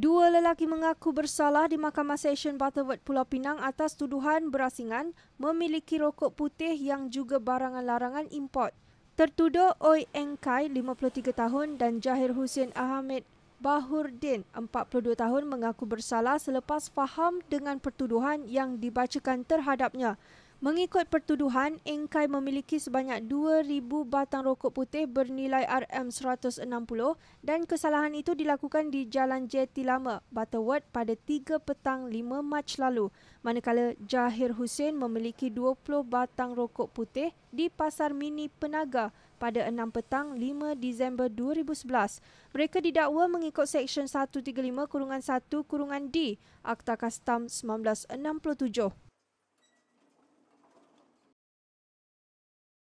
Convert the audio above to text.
Dua lelaki mengaku bersalah di Mahkamah Session Butterworth Pulau Pinang atas tuduhan berasingan memiliki rokok putih yang juga barangan larangan import. Tertuduh Oi Eng Kai, 53 tahun dan Jahir Hussein Ahmed Bahurdin, 42 tahun mengaku bersalah selepas faham dengan pertuduhan yang dibacakan terhadapnya. Mengikut pertuduhan, Engkai memiliki sebanyak 2,000 batang rokok putih bernilai RM160 dan kesalahan itu dilakukan di Jalan Jeti Lama, Butterworth pada 3 petang 5 Mac lalu, manakala Jahir Hussein memiliki 20 batang rokok putih di Pasar Mini Penaga pada 6 petang 5 Disember 2011. Mereka didakwa mengikut Seksyen 135-1-D Akta Kastam 1967.